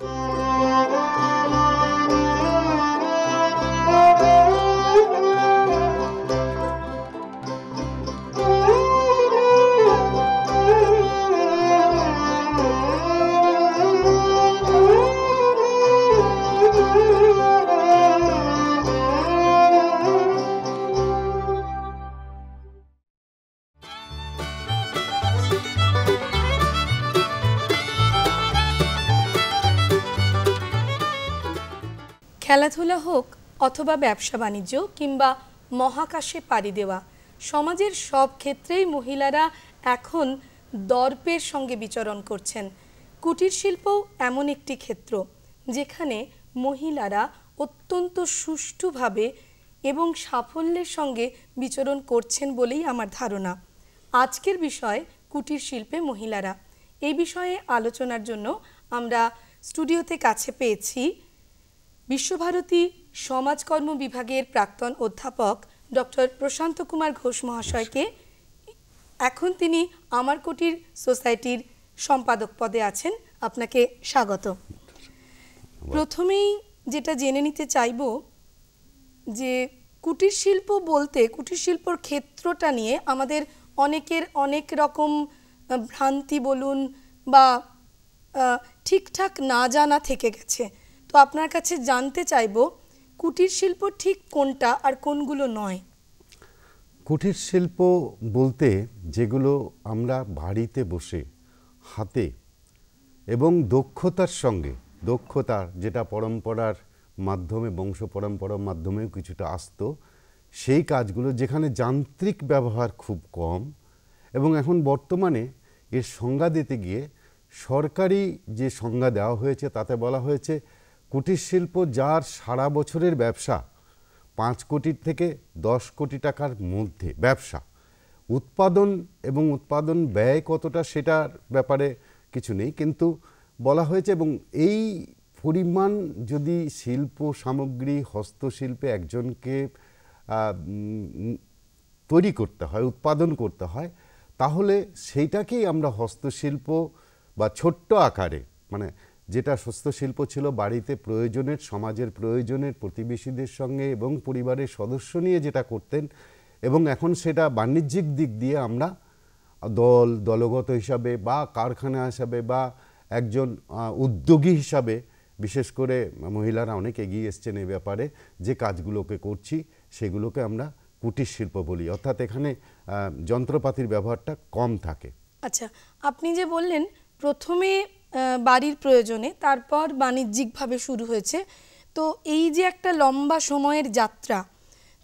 oh. খেলাধুলা হোক অথবা ব্যবসা বাণিজ্য কিংবা মহাকাশে পাড়ি দেওয়া সমাজের সব ক্ষেত্রেই মহিলারা এখন দর্পের সঙ্গে বিচরণ করছেন কুটির শিল্প এমন একটি ক্ষেত্র যেখানে মহিলারা অত্যন্ত সুষ্ঠুভাবে এবং সাফল্যের সঙ্গে বিচরণ করছেন বলেই আমার ধারণা আজকের বিষয় কুটির শিল্পে মহিলারা এই বিষয়ে আলোচনার জন্য আমরা স্টুডিওতে কাছে পেয়েছি বিশ্বভারতী সমাজকর্ম বিভাগের প্রাক্তন অধ্যাপক ডক্টর প্রশান্ত কুমার ঘোষ মহাশয়কে এখন তিনি আমার কুটির সোসাইটির সম্পাদক পদে আছেন আপনাকে স্বাগত প্রথমেই যেটা জেনে নিতে চাইব যে কুটির শিল্প বলতে কুটির শিল্পর ক্ষেত্রটা নিয়ে আমাদের অনেকের অনেক রকম ভ্রান্তি বলুন বা ঠিকঠাক না জানা থেকে গেছে তো আপনার কাছে জানতে চাইব কুটির শিল্প ঠিক কোনটা আর কোনগুলো নয় কুটির শিল্প বলতে যেগুলো আমরা বাড়িতে বসে হাতে এবং দক্ষতার সঙ্গে দক্ষতা যেটা পরম্পরার মাধ্যমে বংশ পরম্পরার মাধ্যমেও কিছুটা আসতো সেই কাজগুলো যেখানে যান্ত্রিক ব্যবহার খুব কম এবং এখন বর্তমানে এর সংজ্ঞা দিতে গিয়ে সরকারি যে সংজ্ঞা দেওয়া হয়েছে তাতে বলা হয়েছে কুটির শিল্প যার সারা বছরের ব্যবসা পাঁচ কোটির থেকে দশ কোটি টাকার মধ্যে ব্যবসা উৎপাদন এবং উৎপাদন ব্যয় কতটা সেটার ব্যাপারে কিছু নেই কিন্তু বলা হয়েছে এবং এই পরিমাণ যদি শিল্প সামগ্রী হস্তশিল্পে একজনকে তৈরি করতে হয় উৎপাদন করতে হয় তাহলে সেইটাকেই আমরা হস্তশিল্প বা ছোট্ট আকারে মানে যেটা হস্তশিল্প ছিল বাড়িতে প্রয়োজনের সমাজের প্রয়োজনের প্রতিবেশীদের সঙ্গে এবং পরিবারের সদস্য নিয়ে যেটা করতেন এবং এখন সেটা বাণিজ্যিক দিক দিয়ে আমরা দল দলগত হিসাবে বা কারখানা হিসাবে বা একজন উদ্যোগী হিসাবে বিশেষ করে মহিলারা অনেক এগিয়ে এসছেন এ ব্যাপারে যে কাজগুলোকে করছি সেগুলোকে আমরা কুটির শিল্প বলি অর্থাৎ এখানে যন্ত্রপাতির ব্যবহারটা কম থাকে আচ্ছা আপনি যে বললেন প্রথমে বাড়ির প্রয়োজনে তারপর বাণিজ্যিকভাবে শুরু হয়েছে তো এই যে একটা লম্বা সময়ের যাত্রা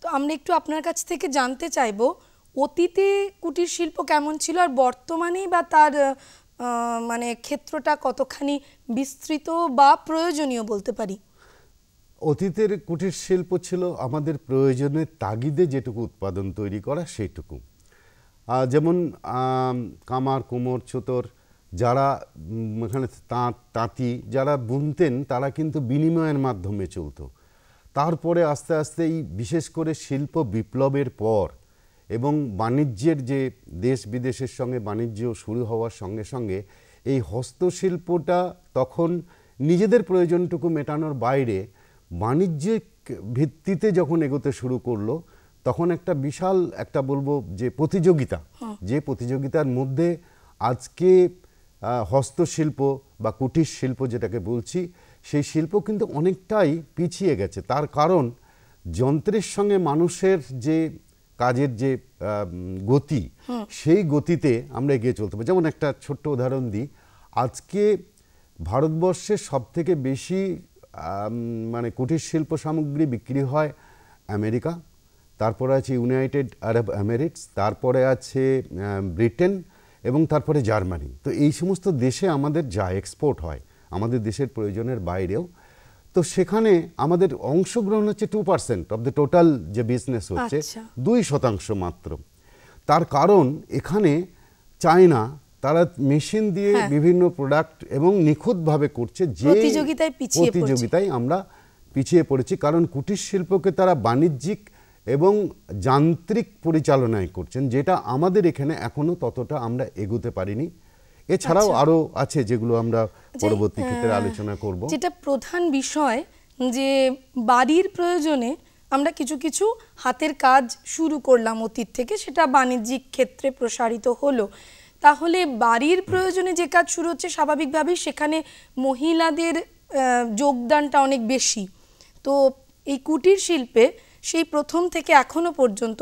তো আমরা একটু আপনার কাছ থেকে জানতে চাইব অতীতে কুটির শিল্প কেমন ছিল আর বর্তমানেই বা তার মানে ক্ষেত্রটা কতখানি বিস্তৃত বা প্রয়োজনীয় বলতে পারি অতীতের কুটির শিল্প ছিল আমাদের প্রয়োজনে তাগিদে যেটুকু উৎপাদন তৈরি করা সেইটুকু যেমন কামার কুমোর ছুতোর যারা এখানে তাঁত তাঁতি যারা বুনতেন তারা কিন্তু বিনিময়ের মাধ্যমে চলত তারপরে আস্তে আস্তে এই বিশেষ করে শিল্প বিপ্লবের পর এবং বাণিজ্যের যে দেশ বিদেশের সঙ্গে বাণিজ্য শুরু হওয়ার সঙ্গে সঙ্গে এই হস্তশিল্পটা তখন নিজেদের প্রয়োজনটুকু মেটানোর বাইরে বাণিজ্যিক ভিত্তিতে যখন এগোতে শুরু করলো তখন একটা বিশাল একটা বলবো যে প্রতিযোগিতা যে প্রতিযোগিতার মধ্যে আজকে হস্তশিল্প বা কুটির শিল্প যেটাকে বলছি সেই শিল্প কিন্তু অনেকটাই পিছিয়ে গেছে তার কারণ যন্ত্রের সঙ্গে মানুষের যে কাজের যে গতি সেই গতিতে আমরা এগিয়ে চলতে পারি যেমন একটা ছোট্ট উদাহরণ দিই আজকে ভারতবর্ষের সবথেকে বেশি মানে কুটির শিল্প সামগ্রী বিক্রি হয় আমেরিকা তারপরে আছে ইউনাইটেড আরব আমেরিটস তারপরে আছে ব্রিটেন এবং তারপরে জার্মানি তো এই সমস্ত দেশে আমাদের যা এক্সপোর্ট হয় আমাদের দেশের প্রয়োজনের বাইরেও তো সেখানে আমাদের অংশগ্রহণ হচ্ছে two percent of the total যে বিজনেস হচ্ছে আচ্ছা। দুই শতাংশ মাত্র তার কারণ এখানে চায়না তারা মেশিন দিয়ে হ্যাঁ। বিভিন্ন প্রোডাক্ট এবং নিখুঁতভাবে করছে যে প্রতিযোগিতায় আমরা পিছিয়ে পড়েছি কারণ কুটির শিল্পকে তারা বাণিজ্যিক এবং যান্ত্রিক পরিচালনায় করছেন যেটা আমাদের এখানে এখনো ততটা আমরা এগোতে পারিনি এছাড়াও আচ্ছা। আরো আছে যেগুলো আমরা পরবর্তী হ্যাঁ, ক্ষেত্রে আলোচনা করব যেটা প্রধান বিষয় যে বাড়ির প্রয়োজনে আমরা কিছু কিছু হাতের কাজ শুরু করলাম অতীত থেকে সেটা বাণিজ্যিক ক্ষেত্রে প্রসারিত হলো তাহলে বাড়ির প্রয়োজনে যে কাজ শুরু হচ্ছে স্বাভাবিকভাবেই সেখানে মহিলাদের যোগদানটা অনেক বেশি তো এই কুটির শিল্পে সেই প্রথম থেকে এখনও পর্যন্ত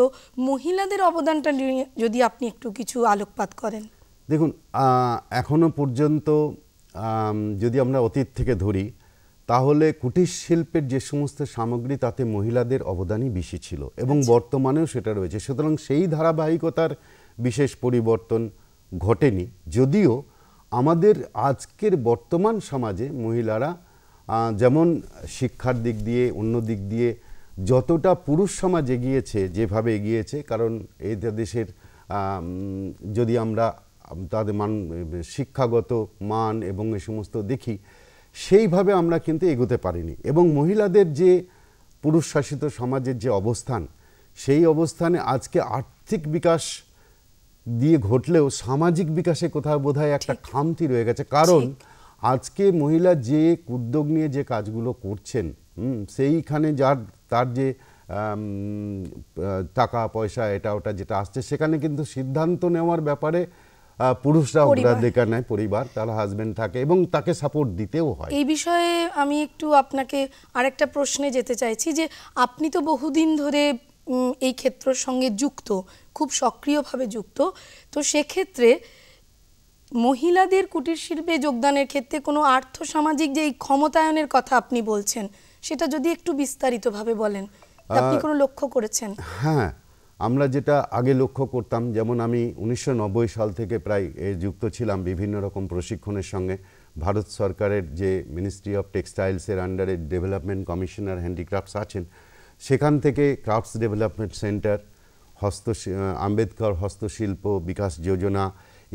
মহিলাদের অবদানটা নিয়ে যদি আপনি একটু কিছু আলোকপাত করেন দেখুন এখনও পর্যন্ত যদি আমরা অতীত থেকে ধরি তাহলে কুটির শিল্পের যে সমস্ত সামগ্রী তাতে মহিলাদের অবদানই বেশি ছিল এবং আচ্ছা। বর্তমানেও সেটা রয়েছে সুতরাং সেই ধারাবাহিকতার বিশেষ পরিবর্তন ঘটেনি যদিও আমাদের আজকের বর্তমান সমাজে মহিলারা যেমন শিক্ষার দিক দিয়ে অন্য দিক দিয়ে যতটা পুরুষ সমাজ এগিয়েছে যেভাবে এগিয়েছে কারণ এই দেশের যদি আমরা তাদের মান শিক্ষাগত মান এবং এ সমস্ত দেখি সেইভাবে আমরা কিন্তু এগোতে পারিনি এবং মহিলাদের যে পুরুষ শাসিত সমাজের যে অবস্থান সেই অবস্থানে আজকে আর্থিক বিকাশ দিয়ে ঘটলেও সামাজিক বিকাশে কোথাও বোধহয় একটা খামতি রয়ে গেছে কারণ আজকে মহিলা যে উদ্যোগ নিয়ে যে কাজগুলো করছেন সেইখানে যার তার যে টাকা পয়সা এটা ওটা যেটা আসছে সেখানে কিন্তু সিদ্ধান্ত নেওয়ার ব্যাপারে পুরুষরা অগ্রাধিকার নেয় পরিবার তার হাজবেন্ড থাকে এবং তাকে সাপোর্ট দিতেও হয় এই বিষয়ে আমি একটু আপনাকে আরেকটা প্রশ্নে যেতে চাইছি যে আপনি তো বহুদিন ধরে এই ক্ষেত্রর সঙ্গে যুক্ত খুব সক্রিয়ভাবে যুক্ত তো সেক্ষেত্রে মহিলাদের কুটির শিল্পে যোগদানের ক্ষেত্রে কোনো আর্থসামাজিক যে এই ক্ষমতায়নের কথা আপনি বলছেন সেটা যদি একটু বিস্তারিতভাবে বলেন আপনি কোনো লক্ষ্য করেছেন হ্যাঁ আমরা যেটা আগে লক্ষ্য করতাম যেমন আমি উনিশশো সাল থেকে প্রায় যুক্ত ছিলাম বিভিন্ন রকম প্রশিক্ষণের সঙ্গে ভারত সরকারের যে মিনিস্ট্রি অফ টেক্সটাইলসের আন্ডারে ডেভেলপমেন্ট কমিশনার হ্যান্ডিক্রাফটস আছেন সেখান থেকে ক্রাফটস ডেভেলপমেন্ট সেন্টার হস্ত আম্বেদকর হস্তশিল্প বিকাশ যোজনা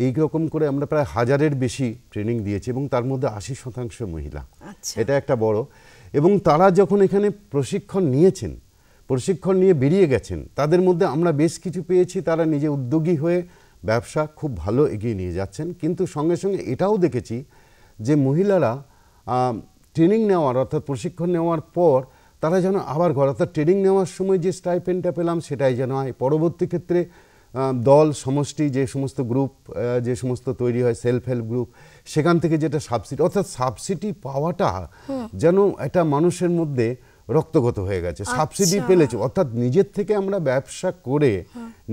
এই রকম করে আমরা প্রায় হাজারের বেশি ট্রেনিং দিয়েছি এবং তার মধ্যে আশি শতাংশ মহিলা আচ্ছা। এটা একটা বড় এবং তারা যখন এখানে প্রশিক্ষণ নিয়েছেন প্রশিক্ষণ নিয়ে বেরিয়ে গেছেন তাদের মধ্যে আমরা বেশ কিছু পেয়েছি তারা নিজে উদ্যোগী হয়ে ব্যবসা খুব ভালো এগিয়ে নিয়ে যাচ্ছেন কিন্তু সঙ্গে সঙ্গে এটাও দেখেছি যে মহিলারা ট্রেনিং নেওয়ার অর্থাৎ প্রশিক্ষণ নেওয়ার পর তারা যেন আবার ঘর অর্থাৎ ট্রেনিং নেওয়ার সময় যে স্টাইপেনটা পেলাম সেটাই যেন হয় পরবর্তী ক্ষেত্রে দল সমষ্টি যে সমস্ত গ্রুপ যে সমস্ত তৈরি হয় সেলফ হেল্প গ্রুপ সেখান থেকে যেটা সাবসিডি অর্থাৎ সাবসিডি পাওয়াটা যেন এটা মানুষের মধ্যে রক্তগত হয়ে গেছে সাবসিডি আচ্ছা। পেলেছে অর্থাৎ নিজের থেকে আমরা ব্যবসা করে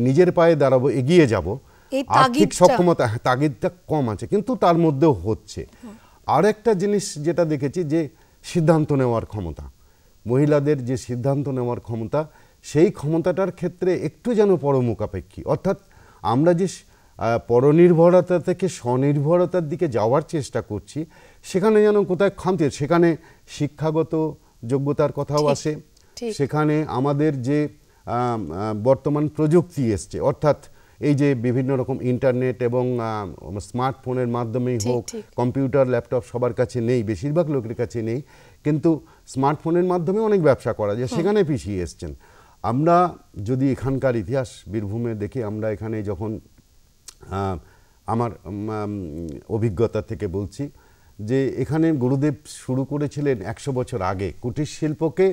নিজের পায়ে দাঁড়াবো এগিয়ে যাব আর্থিক সক্ষমতা হ্যাঁ, তাগিদটা কম আছে কিন্তু তার মধ্যেও হচ্ছে আর একটা জিনিস যেটা দেখেছি যে সিদ্ধান্ত নেওয়ার ক্ষমতা মহিলাদের যে সিদ্ধান্ত নেওয়ার ক্ষমতা সেই ক্ষমতাটার ক্ষেত্রে একটু যেন পরমুখাপেক্ষী অর্থাৎ আমরা যে পরনির্ভরতা থেকে স্বনির্ভরতার দিকে যাওয়ার চেষ্টা করছি সেখানে যেন কোথায় খামতি সেখানে শিক্ষাগত যোগ্যতার কথাও আসে সেখানে আমাদের যে বর্তমান প্রযুক্তি এসছে অর্থাৎ এই যে বিভিন্ন রকম ইন্টারনেট এবং স্মার্টফোনের মাধ্যমেই হোক কম্পিউটার ল্যাপটপ সবার কাছে নেই বেশিরভাগ লোকের কাছে নেই কিন্তু স্মার্টফোনের মাধ্যমে অনেক ব্যবসা করা যায় সেখানে পিছিয়ে এসছেন আমরা যদি এখানকার ইতিহাস বীরভূমে দেখি আমরা এখানে যখন হ্যাঁ, আমার অভিজ্ঞতা থেকে বলছি যে এখানে গুরুদেব শুরু করেছিলেন একশো বছর আগে কুটির শিল্পকে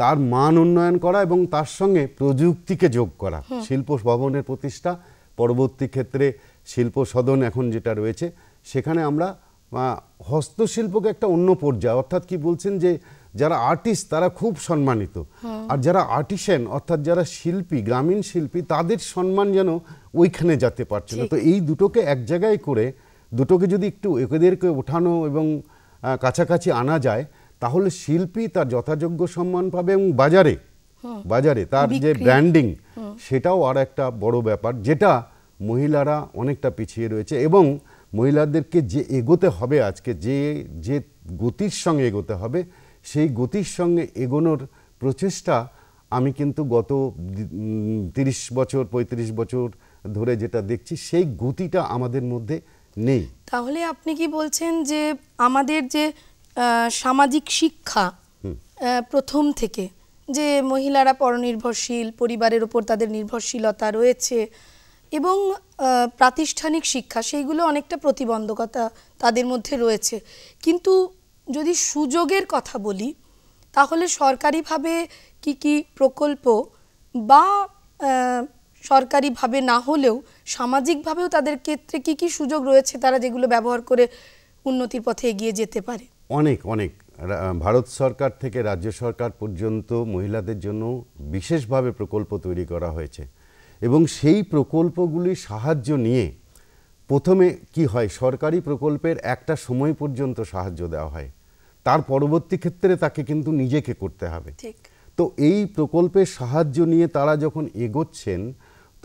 তার মান উন্নয়ন করা এবং তার সঙ্গে প্রযুক্তিকে যোগ করা শিল্প ভবনের প্রতিষ্ঠা পরবর্তী ক্ষেত্রে শিল্প সদন এখন যেটা রয়েছে সেখানে আমরা হস্তশিল্পকে একটা অন্য পর্যায়ে অর্থাৎ কি বলছেন যে যারা আর্টিস্ট তারা খুব সম্মানিত হ্যাঁ। আর যারা আর্টিশিয়ান অর্থাৎ যারা শিল্পী গ্রামীণ শিল্পী তাদের সম্মান যেন ওইখানে যেতে পারছে না তো এই দুটোকে এক জায়গায় করে দুটোকে যদি একটু একদেরকে ওঠানো এবং কাছাকাছি আনা যায় তাহলে শিল্পী তার যথাযোগ্য সম্মান পাবে এবং বাজারে হ্যাঁ। বাজারে তার যে ব্র্যান্ডিং সেটাও আর একটা বড় ব্যাপার যেটা মহিলারা অনেকটা পিছিয়ে রয়েছে এবং মহিলাদেরকে যে এগোতে হবে আজকে যে যে গতির সঙ্গে এগোতে হবে সেই গতির সঙ্গে এগোনোর প্রচেষ্টা আমি কিন্তু গত তিরিশ বছর ৩৫ বছর ধরে যেটা দেখছি সেই গতিটা আমাদের মধ্যে নেই তাহলে আপনি কি বলছেন যে আমাদের যে সামাজিক শিক্ষা প্রথম থেকে যে মহিলারা পরনির্ভরশীল পরিবারের ওপর তাদের নির্ভরশীলতা রয়েছে এবং প্রাতিষ্ঠানিক শিক্ষা সেইগুলো অনেকটা প্রতিবন্ধকতা তাদের মধ্যে রয়েছে কিন্তু যদি সুযোগের কথা বলি তাহলে সরকারিভাবে কি কি প্রকল্প বা সরকারিভাবে না হলেও সামাজিকভাবেও তাদের ক্ষেত্রে কি কি সুযোগ রয়েছে তারা যেগুলো ব্যবহার করে উন্নতির পথে এগিয়ে যেতে পারে অনেক অনেক ভারত সরকার থেকে রাজ্য সরকার পর্যন্ত মহিলাদের জন্য বিশেষভাবে প্রকল্প তৈরি করা হয়েছে এবং সেই প্রকল্পগুলির সাহায্য নিয়ে প্রথমে কি হয় সরকারি প্রকল্পের একটা সময় পর্যন্ত সাহায্য দেওয়া হয় তার পরবর্তী ক্ষেত্রে তাকে কিন্তু নিজেকে করতে হবে তো এই প্রকল্পের সাহায্য নিয়ে তারা যখন এগোচ্ছেন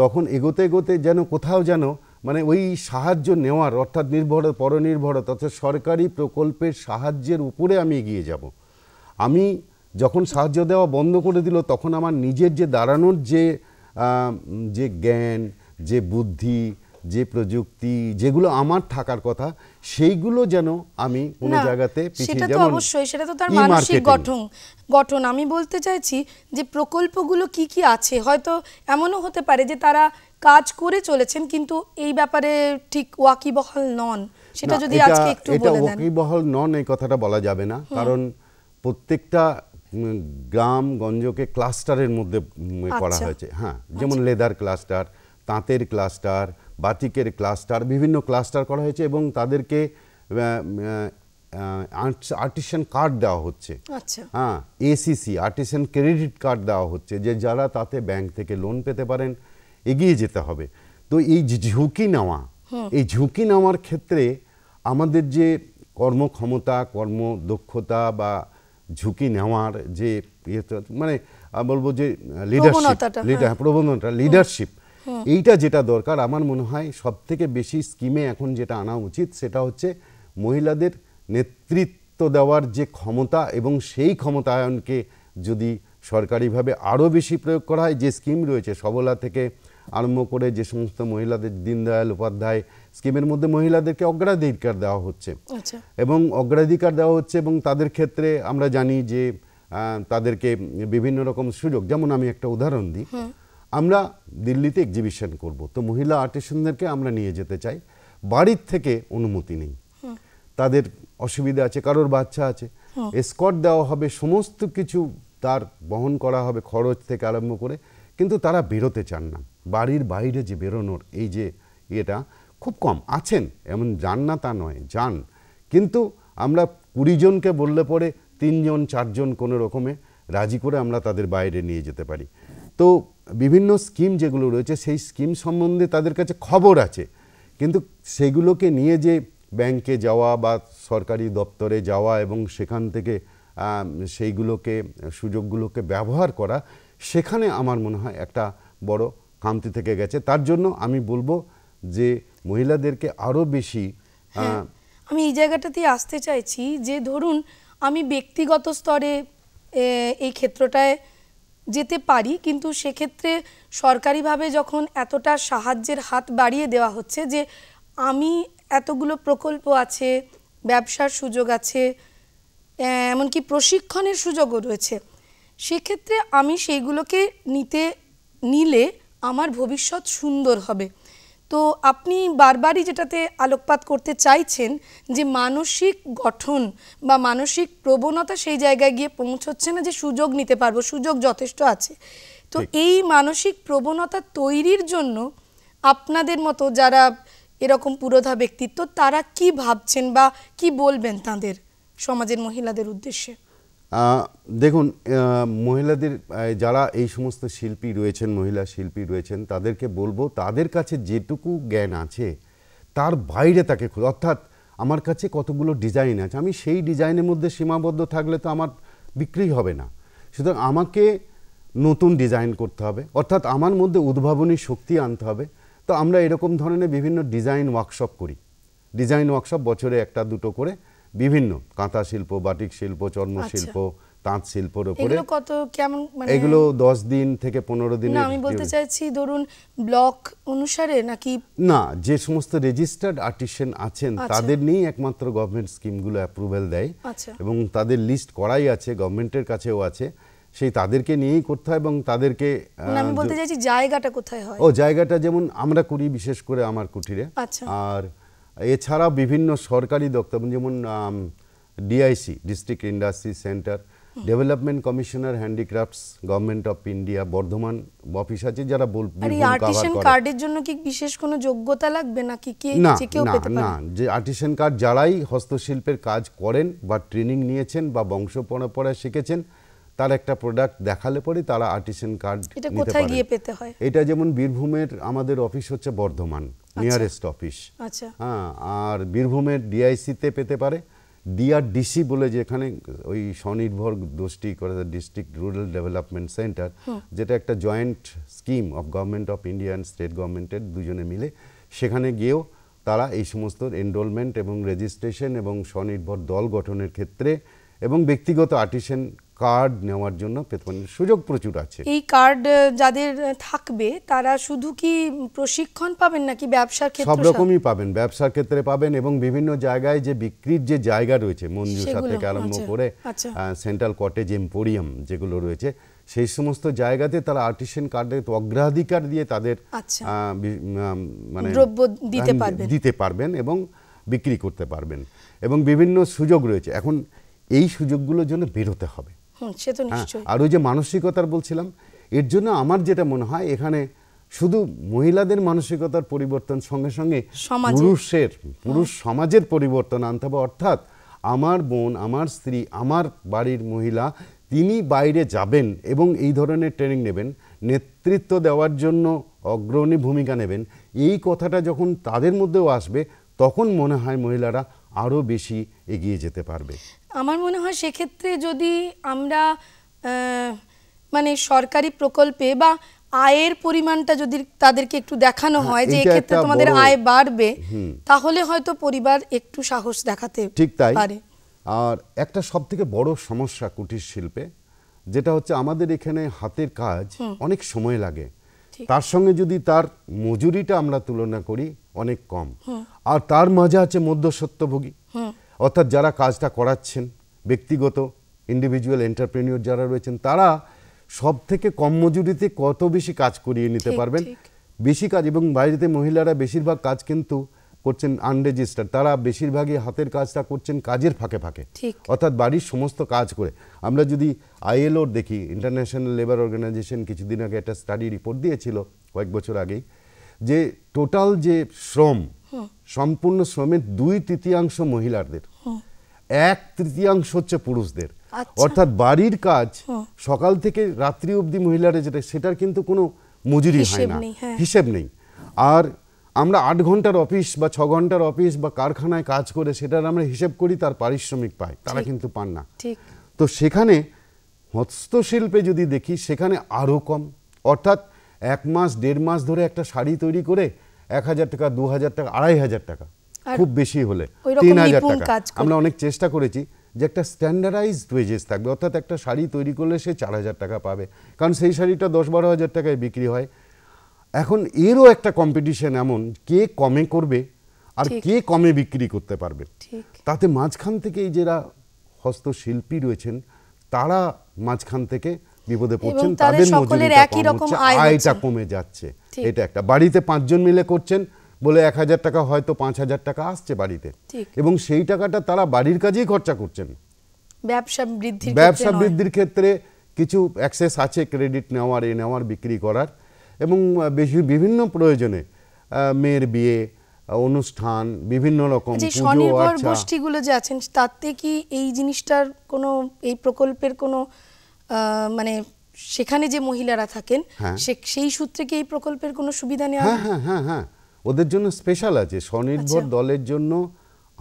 তখন এগোতে এগোতে যেন কোথাও যেন মানে ওই সাহায্য নেওয়ার অর্থাৎ নির্ভর পরনির্ভরতা অর্থাৎ সরকারি প্রকল্পের সাহায্যের উপরে আমি এগিয়ে যাব আমি যখন সাহায্য দেওয়া বন্ধ করে দিল তখন আমার নিজের যে দাঁড়ানোর যে যে জ্ঞান যে বুদ্ধি যে প্রযুক্তি যেগুলো আমার থাকার কথা সেইগুলো যেন আমি কোনো জায়গাতে সেটা তো অবশ্যই সেটা তো তার মানসিক গঠন গঠন আমি বলতে চাইছি যে প্রকল্পগুলো কি কি আছে হয়তো এমনও হতে পারে যে তারা কাজ করে চলেছেন কিন্তু এই ব্যাপারে ঠিক ওয়াকিবহল নন সেটা যদি আজকে একটু বলে দেন এটা ওয়াকিবহল নন এই কথাটা বলা যাবে না কারণ প্রত্যেকটা গ্রাম গঞ্জকে ক্লাস্টারের মধ্যে করা আচ্ছা। হয়েছে হ্যাঁ যেমন আচ্ছা। লেদার ক্লাস্টার তাঁতের ক্লাস্টার বাতিকের ক্লাস্টার বিভিন্ন ক্লাস্টার করা হয়েছে এবং তাদেরকে আর্টিশন কার্ড দেওয়া হচ্ছে আচ্ছা। হ্যাঁ এসিসি আর্টিশন ক্রেডিট কার্ড দেওয়া হচ্ছে যে যারা তাতে ব্যাংক থেকে লোন পেতে পারেন এগিয়ে যেতে হবে তো এই ঝুঁকি নেওয়া এই ঝুঁকি নেওয়ার ক্ষেত্রে আমাদের যে কর্মক্ষমতা কর্মদক্ষতা বা ঝুঁকি নেওয়ার যে মানে বলবো যে লিডারশিপ লিডার প্রবণতা লিডারশিপ হ্যাঁ। এইটা যেটা দরকার আমার মনে হয় সব থেকে বেশি স্কিমে এখন যেটা আনা উচিত সেটা হচ্ছে মহিলাদের নেতৃত্ব দেওয়ার যে ক্ষমতা এবং সেই ক্ষমতায়নকে যদি সরকারিভাবে আরও বেশি প্রয়োগ করা হয় যে স্কিম রয়েছে সবলা থেকে আরম্ভ করে যে সমস্ত মহিলাদের দীনদয়াল উপাধ্যায় স্কিমের মধ্যে মহিলাদেরকে অগ্রাধিকার দেওয়া হচ্ছে আচ্ছা। এবং অগ্রাধিকার দেওয়া হচ্ছে এবং তাদের ক্ষেত্রে আমরা জানি যে তাদেরকে বিভিন্ন রকম সুযোগ যেমন আমি একটা উদাহরণ দিই হ্যাঁ। আমরা দিল্লিতে এক্সিবিশন করব তো মহিলা আর্টিস্টদেরকে আমরা নিয়ে যেতে চাই বাড়ির থেকে অনুমতি নেই তাদের অসুবিধা আছে কারোর বাচ্চা আছে স্কট দেওয়া হবে সমস্ত কিছু তার বহন করা হবে খরচ থেকে আরম্ভ করে কিন্তু তারা বেরোতে চান না বাড়ির বাইরে যে বেরোনোর এই যে এটা খুব কম আছেন এমন যান না তা নয় যান কিন্তু আমরা কুড়িজনকে বললে পরে তিনজন চারজন কোনো রকমে রাজি করে আমরা তাদের বাইরে নিয়ে যেতে পারি তো বিভিন্ন স্কিম যেগুলো রয়েছে সেই স্কিম সম্বন্ধে তাদের কাছে খবর আছে কিন্তু সেগুলোকে নিয়ে যে ব্যাংকে যাওয়া বা সরকারি দপ্তরে যাওয়া এবং সেখান থেকে সেইগুলোকে সুযোগগুলোকে ব্যবহার করা সেখানে আমার মনে হয় একটা বড় খামতি থেকে গেছে তার জন্য আমি বলবো যে মহিলাদেরকে আরও বেশি হ্যাঁ, আমি এই জায়গাটাতেই আসতে চাইছি যে ধরুন আমি ব্যক্তিগত স্তরে এই ক্ষেত্রটায় যেতে পারি কিন্তু সেক্ষেত্রে সরকারিভাবে যখন এতটা সাহায্যের হাত বাড়িয়ে দেওয়া হচ্ছে যে আমি এতগুলো প্রকল্প আছে ব্যবসার সুযোগ আছে এমনকি প্রশিক্ষণের সুযোগও রয়েছে সেক্ষেত্রে আমি সেইগুলোকে নিতে নিলে আমার ভবিষ্যৎ সুন্দর হবে তো আপনি বারবারই যেটাতে আলোকপাত করতে চাইছেন যে মানসিক গঠন বা মানসিক প্রবণতা সেই জায়গায় গিয়ে পৌঁছচ্ছে না যে সুযোগ নিতে পারবো সুযোগ যথেষ্ট আছে তো এই মানসিক প্রবণতা তৈরির জন্য আপনাদের মতো যারা এরকম পুরোধা ব্যক্তিত্ব তারা কি ভাবছেন বা কি বলবেন তাদের সমাজের মহিলাদের উদ্দেশ্যে দেখুন মহিলাদের যারা এই সমস্ত শিল্পী রয়েছেন মহিলা শিল্পী রয়েছেন তাদেরকে বলবো তাদের কাছে যেটুকু জ্ঞান আছে তার বাইরে তাকে অর্থাৎ আমার কাছে কতগুলো ডিজাইন আছে আমি সেই ডিজাইনের মধ্যে সীমাবদ্ধ থাকলে তো আমার বিক্রি হবে না সুতরাং আমাকে নতুন ডিজাইন করতে হবে অর্থাৎ আমার মধ্যে উদ্ভাবনী শক্তি আনতে হবে তো আমরা এরকম ধরনের বিভিন্ন ডিজাইন ওয়ার্কশপ করি ডিজাইন ওয়ার্কশপ বছরে একটা দুটো করে বিভিন্ন কাঁথা শিল্প বাটিক শিল্প চর্মশিল্প আচ্ছা। তাঁত শিল্পর উপরে কত কেমন মানে এগুলো দশ দিন থেকে পনেরো দিন আমি বলতে চাইছি ধরুন ব্লক অনুসারে নাকি না যে সমস্ত রেজিস্টার্ড আর্টিশিয়ান আছেন আচ্ছা। তাদের নিয়েই একমাত্র গভর্নমেন্ট স্কিমগুলো অ্যাপ্রুভাল দেয় আচ্ছা। এবং তাদের লিস্ট করাই আছে গভর্নমেন্টের কাছেও আছে সেই তাদেরকে নিয়েই করতে হয় এবং তাদেরকে মানে আমি বলতে চাইছি জায়গাটা কোথায় হয় ও জায়গাটা যেমন আমরা করি বিশেষ করে আমার কুটিরে আর এছাড়া বিভিন্ন সরকারি দপ্তর যেমন DIC district industry centre development commissioner handicrafts government of India Bardhaman office আছে যারা আর্টিশন কার্ডের জন্য কি বিশেষ কোনো যোগ্যতা লাগবে নাকি কি যে কেউ পেতে পারে না যে আর্টিশন কার্ড যারাই হস্তশিল্পের কাজ করেন বা ট্রেনিং নিয়েছেন বা বংশ পরম্পরা শিখেছেন তার একটা প্রোডাক্ট দেখালে পরে তারা আর্টিশন কার্ড এটা কোথায় গিয়ে পেতে হয় এটা যেমন বীরভূমের আমাদের অফিস হচ্ছে বর্ধমান নিয়ারেস্ট আচ্ছা। আচ্ছা। অফিস হ্যাঁ আর বীরভূমের ডিআইসিতে পেতে পারে ডিআরডিসি বলে যেখানে ওই স্বনির্ভর গোষ্ঠী করে ডিস্ট্রিক্ট রুরাল ডেভেলপমেন্ট সেন্টার যেটা একটা joint scheme of government of India and state গভর্নমেন্টের দুজনে মিলে সেখানে গিয়েও তারা এই সমস্ত এনরোলমেন্ট এবং রেজিস্ট্রেশন এবং স্বনির্ভর দল গঠনের ক্ষেত্রে এবং ব্যক্তিগত আর্টিসেন কার্ড নেওয়ার জন্য পেতে পারেন সুযোগ প্রচুর আছে এই কার্ড যাদের থাকবে তারা শুধু কি প্রশিক্ষণ পাবেন নাকি ব্যবসার ক্ষেত্রে সব রকমই পাবেন ব্যবসার ক্ষেত্রে পাবেন এবং বিভিন্ন জায়গায় যে বিক্রির যে জায়গা রয়েছে মঞ্জুষা থেকে আরম্ভ আচ্ছা, করে সেন্ট্রাল কটেজ এম্পোরিয়াম যেগুলো রয়েছে সেই সমস্ত জায়গাতে তারা আর্টিশিয়ান কার্ডের অগ্রাধিকার দিয়ে তাদের আচ্ছা। মানে দ্রব্য দিতে পারবেন দিতে পারবেন এবং বিক্রি করতে পারবেন এবং বিভিন্ন সুযোগ রয়েছে এখন এই সুযোগগুলোর জন্য বেরোতে হবে সে তো হ্যাঁ, আর ওই যে মানসিকতার বলছিলাম এর জন্য আমার যেটা মনে হয় এখানে শুধু মহিলাদের মানসিকতার পরিবর্তন সঙ্গে সঙ্গে পুরুষের পুরুষ সমাজের পরিবর্তন আনতে হবে অর্থাৎ আমার বোন আমার স্ত্রী আমার বাড়ির মহিলা তিনি বাইরে যাবেন এবং এই ধরনের ট্রেনিং নেবেন নেতৃত্ব দেওয়ার জন্য অগ্রণী ভূমিকা নেবেন এই কথাটা যখন তাদের মধ্যেও আসবে তখন মনে হয় মহিলারা আরও বেশি এগিয়ে যেতে পারবে আমার মনে হয় সেক্ষেত্রে যদি আমরা মানে সরকারি প্রকল্পে বা আয়ের পরিমাণটা যদি তাদেরকে একটু দেখানো হ্যাঁ, হয় যে এক্ষেত্রে তোমাদের আয় বাড়বে তাহলে হয়তো পরিবার একটু সাহস দেখাতে ঠিক তাই আর একটা সব থেকে বড় সমস্যা কুটির শিল্পে যেটা হচ্ছে আমাদের এখানে হাতের কাজ অনেক সময় লাগে তার সঙ্গে যদি তার মজুরিটা আমরা তুলনা করি অনেক কম আর তার মাঝে আছে মধ্যসত্ত্বভোগী অর্থাৎ যারা কাজটা করাচ্ছেন ব্যক্তিগত ইন্ডিভিজুয়াল এন্টারপ্রেনিওর যারা রয়েছেন তারা সব থেকে কম মজুরিতে কত বেশি কাজ করিয়ে নিতে পারবেন বেশি কাজ এবং বাইরেতে মহিলারা বেশিরভাগ কাজ কিন্তু করছেন আনরেজিস্টার তারা বেশিরভাগই হাতের কাজটা করছেন কাজের ফাঁকে ফাঁকে অর্থাৎ বাড়ির সমস্ত কাজ করে আমরা যদি আইএলওর দেখি ইন্টারন্যাশনাল লেবার অর্গানাইজেশন কিছুদিন আগে একটা স্টাডি রিপোর্ট দিয়েছিল কয়েক বছর আগেই যে টোটাল যে শ্রম সম্পূর্ণ শ্রমের দুই তৃতীয়াংশ মহিলাদের এক তৃতীয়াংশ হচ্ছে পুরুষদের আচ্ছা। অর্থাৎ বাড়ির কাজ সকাল থেকে রাত্রি অবধি মহিলারা যেটা সেটার কিন্তু কোনো মজুরি হয় না হ্যাঁ। হিসেব নেই আর আমরা আট ঘন্টার অফিস বা ছ ঘন্টার অফিস বা কারখানায় কাজ করে সেটার আমরা হিসেব করি তার পারিশ্রমিক পাই তারা কিন্তু পান না তো সেখানে হস্তশিল্পে যদি দেখি সেখানে আরও কম অর্থাৎ এক মাস দেড় মাস ধরে একটা শাড়ি তৈরি করে এক হাজার টাকা দু হাজার টাকা আড়াই হাজার টাকা খুব বেশি হলে তিন হাজার টাকা আমরা অনেক চেষ্টা করেছি যে একটা স্ট্যান্ডার্ডাইজড ওয়েজেস থাকবে অর্থাৎ একটা শাড়ি তৈরি করলে সে চার হাজার টাকা পাবে কারণ সেই শাড়িটা দশ বারো হাজার টাকায় বিক্রি হয় এখন এরও একটা কম্পিটিশন এমন কে কমে করবে আর কে কমে বিক্রি করতে পারবে তাতে মাঝখান থেকে এই যারা হস্তশিল্পী রয়েছেন তারা মাঝখান থেকে বিপদে পড়ছেন তাদের সকলের একই রকম আয়টা কমে যাচ্ছে এটা একটা বাড়িতে পাঁচজন মিলে করছেন বলে এক হাজার টাকা হয়তো পাঁচ হাজার টাকা আসছে বাড়িতে এবং সেই টাকাটা তারা বাড়ির কাজেই খরচা করছেন ব্যবসা বৃদ্ধি ব্যবসা বৃদ্ধির ক্ষেত্রে কিছু অ্যাক্সেস আছে ক্রেডিট নেওয়ার এ নেওয়ার বিক্রি করার এবং বেশি বিভিন্ন প্রয়োজনে মেয়ের বিয়ে অনুষ্ঠান বিভিন্ন রকম স্বনির্ভর আচ্ছা। গোষ্ঠীগুলো যে আছেন তাতে কি এই জিনিসটার কোনো এই প্রকল্পের কোনো মানে সেখানে যে মহিলারা থাকেন হ্যাঁ। সেই সূত্রে কি এই প্রকল্পের কোনো সুবিধা নেওয়া হ্যাঁ হ্যাঁ হ্যাঁ হ্যাঁ ওদের জন্য স্পেশাল আছে স্বনির্ভর আচ্ছা। দলের জন্য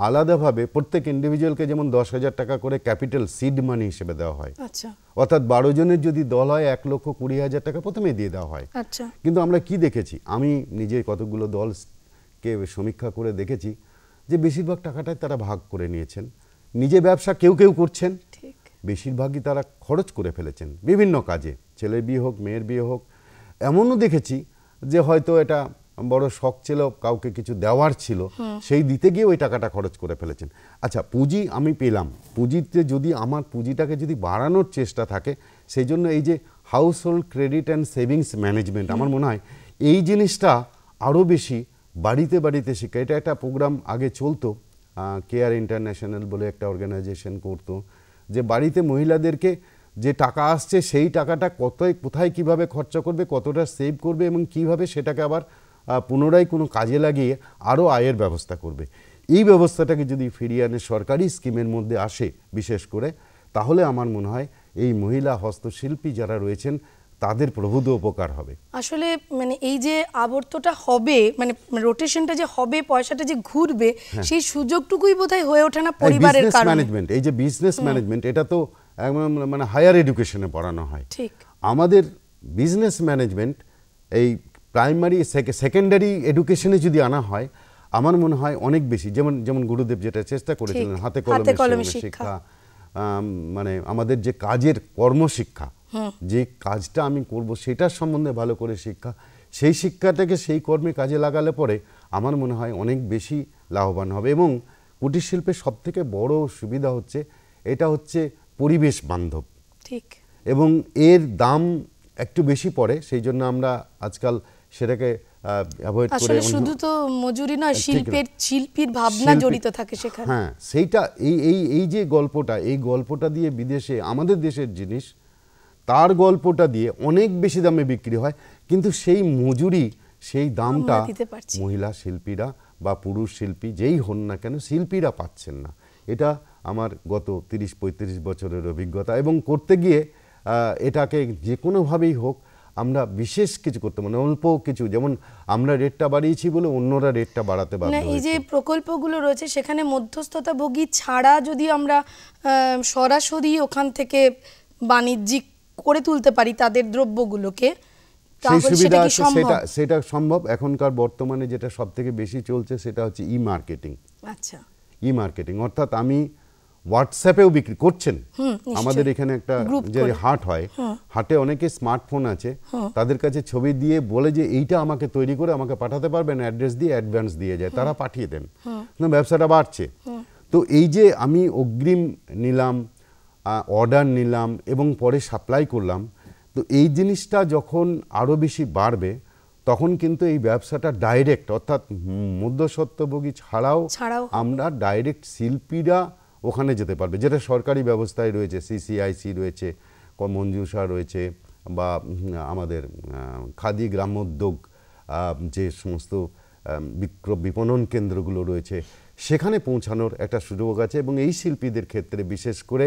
আলাদাভাবে প্রত্যেক ইন্ডিভিজুয়ালকে যেমন দশ হাজার টাকা করে ক্যাপিটাল সিড মানি হিসেবে দেওয়া হয় আচ্ছা। অর্থাৎ বারো জনের যদি দল হয় এক লক্ষ কুড়ি হাজার টাকা প্রথমে দিয়ে দেওয়া হয় আচ্ছা। কিন্তু আমরা কি দেখেছি আমি নিজে কতগুলো দলকে সমীক্ষা করে দেখেছি যে বেশিরভাগ টাকাটাই তারা ভাগ করে নিয়েছেন নিজে ব্যবসা কেউ কেউ করছেন বেশিরভাগই তারা খরচ করে ফেলেছেন বিভিন্ন কাজে ছেলের বিয়ে হোক মেয়ের বিয়ে হোক এমনও দেখেছি যে হয়তো এটা বড় শখ ছিল কাউকে কিছু দেওয়ার ছিল সেই দিতে গিয়ে ওই টাকাটা খরচ করে ফেলেছেন আচ্ছা পুঁজি আমি পেলাম পুঁজিতে যদি আমার পুঁজিটাকে যদি বাড়ানোর চেষ্টা থাকে সেই জন্য এই যে household credit and savings management আমার মনে হয় এই জিনিসটা আরও বেশি বাড়িতে বাড়িতে শিক্ষা এটা একটা প্রোগ্রাম আগে চলতো কেয়ার ইন্টারন্যাশনাল বলে একটা অর্গানাইজেশন করতো যে বাড়িতে মহিলাদেরকে যে টাকা আসছে সেই টাকাটা কতই কোথায় কিভাবে খরচা করবে কতটা সেভ করবে এবং কিভাবে সেটাকে আবার পুনরায় কোনো কাজে লাগিয়ে আরও আয়ের ব্যবস্থা করবে এই ব্যবস্থাটাকে যদি ফিরিয়ে আনে সরকারি স্কিমের মধ্যে আসে বিশেষ করে তাহলে আমার মনে হয় এই মহিলা হস্তশিল্পী যারা রয়েছেন তাদের প্রভূত উপকার হবে আসলে মানে এই যে আবর্তটা হবে মানে রোটেশনটা যে হবে পয়সাটা যে ঘুরবে হ্যাঁ। সেই সুযোগটুকুই বোধহয় হয়ে ওঠে না পরিবারের কারণে ম্যানেজমেন্ট এই যে বিজনেস ম্যানেজমেন্ট এটা তো মানে হায়ার এডুকেশনে পড়ানো হয় ঠিক আমাদের বিজনেস ম্যানেজমেন্ট এই প্রাইমারি সেকেন্ডারি এডুকেশনে যদি আনা হয় আমার মনে হয় অনেক বেশি যেমন যেমন গুরুদেব যেটা চেষ্টা করেছিলেন হাতে কলমে শিক্ষা মানে আমাদের যে কাজের কর্মশিক্ষা যে কাজটা আমি করব সেটার সম্বন্ধে ভালো করে শিক্ষা সেই শিক্ষাটাকে সেই কর্মে কাজে লাগালে পরে আমার মনে হয় অনেক বেশি লাভবান হবে এবং কুটির শিল্পের সবথেকে বড় সুবিধা হচ্ছে এটা হচ্ছে পরিবেশ বান্ধব ঠিক এবং এর দাম একটু বেশি পড়ে সেই জন্য আমরা আজকাল সেটাকে আসলে শুধু তো মজুরি নয় শিল্পের শিল্পীর ভাবনা জড়িত থাকে সেখানে হ্যাঁ সেইটা এই এই এই যে গল্পটা এই গল্পটা দিয়ে বিদেশে আমাদের দেশের জিনিস তার গল্পটা দিয়ে অনেক বেশি দামে বিক্রি হয় কিন্তু সেই মজুরি সেই দামটা মহিলা শিল্পীরা বা পুরুষ শিল্পী যেই হন না কেন শিল্পীরা পাচ্ছেন না এটা আমার গত তিরিশ পঁয়ত্রিশ বছরের অভিজ্ঞতা এবং করতে গিয়ে এটাকে যে কোনোভাবেই হোক আমরা বিশেষ কিছু করতে মানে অল্প কিছু যেমন আমরা রেটটা বাড়িয়েছি বলে অন্যরা রেটটা বাড়াতে পারবে না এই যে প্রকল্পগুলো রয়েছে সেখানে মধ্যস্থতা ভোগী ছাড়া যদি আমরা সরাসরি ওখান থেকে বাণিজ্যিক করে তুলতে পারি তাদের দ্রব্যগুলোকে সেই সুবিধা আছে সেটা সেটা সম্ভব এখনকার বর্তমানে যেটা সব থেকে বেশি চলছে সেটা হচ্ছে ই মার্কেটিং আচ্ছা ই মার্কেটিং অর্থাৎ আমি হোয়াটসঅ্যাপেও বিক্রি করছেন আমাদের এখানে একটা যে হাট হয় হাটে অনেকে স্মার্টফোন আছে তাদের কাছে ছবি দিয়ে বলে যে এইটা আমাকে তৈরি করে আমাকে পাঠাতে পারবেন অ্যাড্রেস দিয়ে অ্যাডভান্স দিয়ে যায় তারা পাঠিয়ে দেন ব্যবসাটা বাড়ছে তো এই যে আমি অগ্রিম নিলাম অর্ডার নিলাম এবং পরে সাপ্লাই করলাম তো এই জিনিসটা যখন আরও বেশি বাড়বে তখন কিন্তু এই ব্যবসাটা ডাইরেক্ট অর্থাৎ মধ্যসত্ত্বভোগী ছাড়াও আমরা ডাইরেক্ট শিল্পীরা ওখানে যেতে পারবে যেটা সরকারি ব্যবস্থায় রয়েছে সিসিআইসি রয়েছে মঞ্জুষা রয়েছে বা আমাদের খাদি গ্রামোদ্যোগ যে সমস্ত বিক্র বিপণন কেন্দ্রগুলো রয়েছে সেখানে পৌঁছানোর একটা সুযোগ আছে এবং এই শিল্পীদের ক্ষেত্রে বিশেষ করে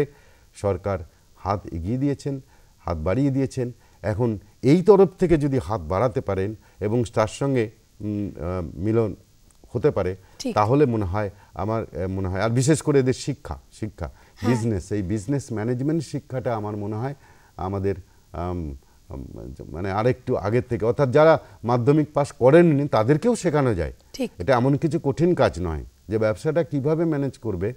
সরকার হাত এগিয়ে দিয়েছেন হাত বাড়িয়ে দিয়েছেন এখন এই তরফ থেকে যদি হাত বাড়াতে পারেন এবং তার সঙ্গে মিলন হতে পারে তাহলে মনে হয় আমার মনে হয় আর বিশেষ করে এদের শিক্ষা শিক্ষা হ্যাঁ। বিজনেস এই বিজনেস ম্যানেজমেন্ট শিক্ষাটা আমার মনে হয় আমাদের মানে আরেকটু আগের থেকে অর্থাৎ যারা মাধ্যমিক পাস করেননি তাদেরকেও শেখানো যায় এটা এমন কিছু কঠিন কাজ নয় যে ব্যবসাটা কিভাবে ম্যানেজ করবে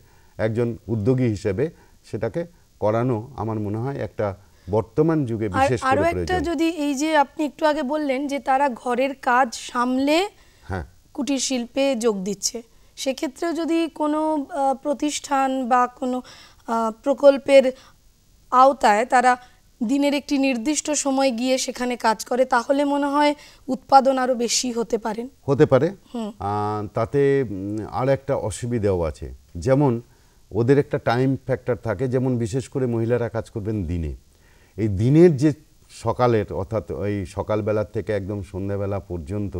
একজন উদ্যোগী হিসেবে সেটাকে করানো আমার মনে হয় একটা বর্তমান যুগে বিশেষ করে আরো একটা যদি এই যে আপনি একটু আগে বললেন যে তারা ঘরের কাজ সামলে কুটির শিল্পে যোগ দিচ্ছে সেক্ষেত্রেও যদি কোনো প্রতিষ্ঠান বা কোনো প্রকল্পের আওতায় তারা দিনের একটি নির্দিষ্ট সময় গিয়ে সেখানে কাজ করে তাহলে মনে হয় উৎপাদন আরও বেশি হতে পারে হতে পারে তাতে আর একটা অসুবিধাও আছে যেমন ওদের একটা টাইম ফ্যাক্টর থাকে যেমন বিশেষ করে মহিলারা কাজ করবেন দিনে এই দিনের যে সকালের অর্থাৎ ওই সকালবেলার থেকে একদম সন্ধ্যাবেলা পর্যন্ত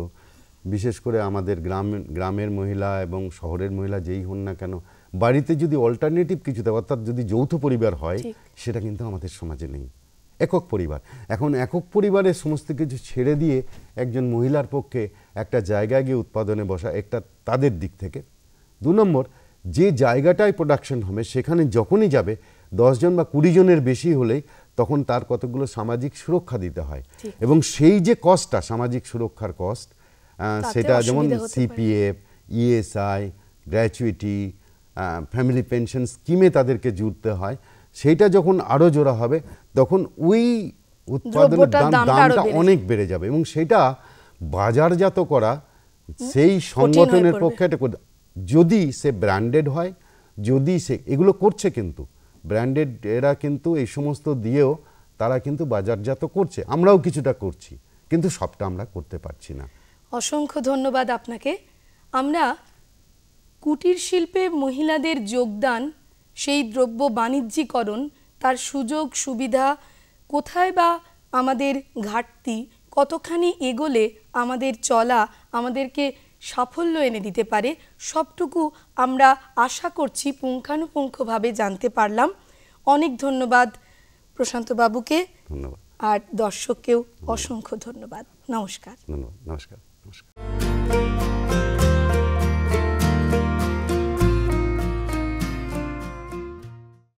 বিশেষ করে আমাদের গ্রাম গ্রামের মহিলা এবং শহরের মহিলা যেই হন না কেন বাড়িতে যদি অল্টারনেটিভ কিছু দেয় অর্থাৎ যদি যৌথ পরিবার হয় সেটা কিন্তু আমাদের সমাজে নেই একক পরিবার এখন একক পরিবারে সমস্ত কিছু ছেড়ে দিয়ে একজন মহিলার পক্ষে একটা জায়গায় গিয়ে উৎপাদনে বসা একটা তাদের দিক থেকে দু নম্বর যে জায়গাটায় প্রোডাকশন হবে সেখানে যখনই যাবে দশজন বা কুড়ি জনের বেশি হলেই তখন তার কতগুলো সামাজিক সুরক্ষা দিতে হয় এবং সেই যে কস্টটা সামাজিক সুরক্ষার কস্ট সেটা যেমন CPF ESI gratuity family pension স্কিমে তাদেরকে জুড়তে হয় সেইটা যখন আরও জোড়া হবে তখন ওই উৎপাদনের দাম দামটা অনেক বেড়ে যাবে এবং সেটা বাজারজাত করা সেই সংগঠনের পক্ষে এটা যদি সে ব্র্যান্ডেড হয় যদি সে এগুলো করছে কিন্তু ব্র্যান্ডেড এরা কিন্তু এই সমস্ত দিয়েও তারা কিন্তু বাজারজাত করছে আমরাও কিছুটা করছি কিন্তু সবটা আমরা করতে পারছি না অসংখ্য ধন্যবাদ আপনাকে আমরা কুটির শিল্পে মহিলাদের যোগদান সেই দ্রব্য বাণিজ্যিকরণ তার সুযোগ সুবিধা কোথায় বা আমাদের ঘাটতি কতখানি এগোলে আমাদের চলা আমাদেরকে সাফল্য এনে দিতে পারে সবটুকু আমরা আশা করছি পুঙ্খানুপুঙ্খভাবে জানতে পারলাম অনেক ধন্যবাদ প্রশান্তবাবুকে আর দর্শককেও অসংখ্য ধন্যবাদ নমস্কার ধন্যবাদ নমস্কার Busca.